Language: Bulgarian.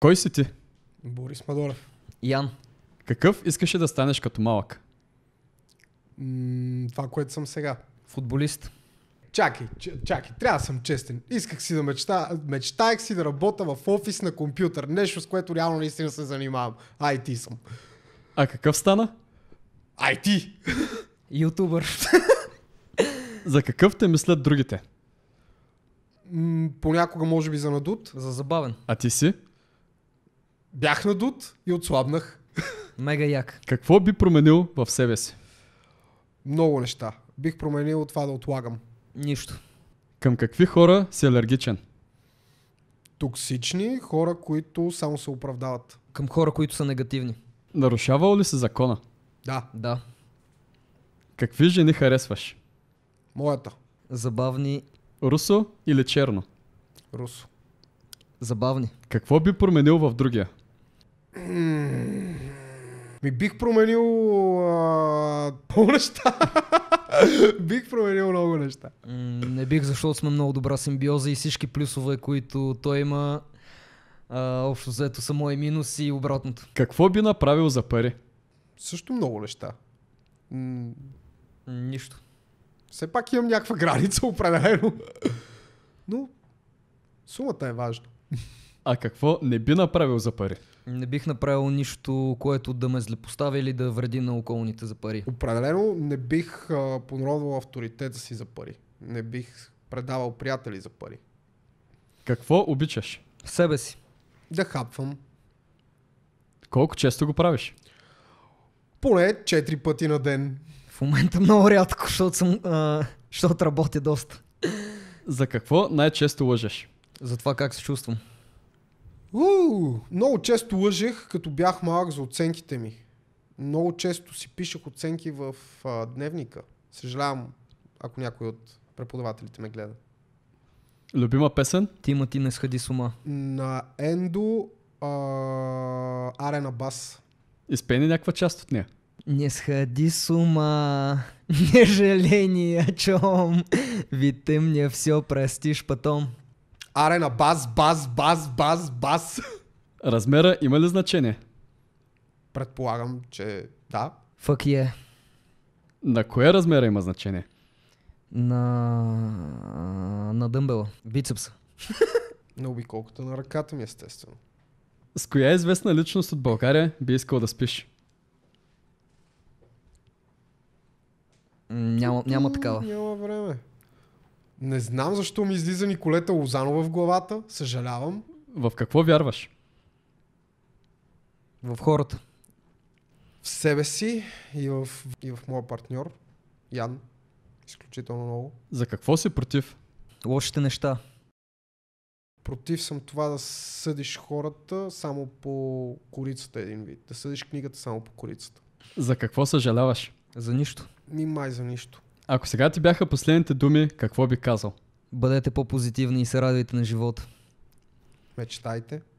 Кой си ти? Борис Мадолев. Ян. Какъв искаше да станеш като малък? М- това, което съм сега. Футболист. Чакай, чакай, трябва да съм честен. Исках си да мечта, мечтаях си да работя в офис на компютър. Нещо, с което реално наистина се занимавам. IT съм. А какъв стана? IT! Ютубър. за какъв те мислят другите? М- понякога може би за надут. За забавен. А ти си? бях надут и отслабнах. Мега як. Какво би променил в себе си? Много неща. Бих променил това да отлагам. Нищо. Към какви хора си алергичен? Токсични хора, които само се оправдават. Към хора, които са негативни. Нарушавал ли се закона? Да. Да. Какви жени харесваш? Моята. Забавни. Русо или черно? Русо. Забавни. Какво би променил в другия? Ми бих променил по много неща. бих променил много неща. Не бих, защото сме много добра симбиоза и всички плюсове, които той има, а, общо взето са мои минуси и обратното. Какво би направил за пари? Също много неща. М- Нищо. Все пак имам някаква граница, определено. Но сумата е важна. А какво не би направил за пари? Не бих направил нищо, което да ме злепостави или да вреди на околните за пари. Определено не бих а, авторитета си за пари. Не бих предавал приятели за пари. Какво обичаш? Себе си. Да хапвам. Колко често го правиш? Поне 4 пъти на ден. В момента много рядко, защото, съм, а, защото работя доста. За какво най-често лъжеш? За това как се чувствам. Уу, много често лъжех, като бях малък за оценките ми. Много често си пишех оценки в а, дневника. Съжалявам, ако някой от преподавателите ме гледа. Любима песен? Тима ти не сходи с ума. На Ендо а, Арена Бас. Изпени някаква част от нея. Не сходи с ума, не жалей ни о мне все простиш потом арена бас, бас, бас, бас, бас. Размера има ли значение? Предполагам, че да. Fuck yeah. На кое размера има значение? На... на дъмбела. Бицепса. на обиколката на ръката ми, естествено. С коя известна личност от България би искал да спиш? Няма, няма такава. Няма време. Не знам защо ми излиза Николета Лозанова в главата. Съжалявам. В какво вярваш? В хората. В себе си и в, и в моя партньор, Ян. Изключително много. За какво си против? Лошите неща. Против съм това да съдиш хората само по корицата един вид. Да съдиш книгата само по корицата. За какво съжаляваш? За нищо. Ни май за нищо. Ако сега ти бяха последните думи, какво би казал? Бъдете по-позитивни и се радвайте на живота. Мечтайте.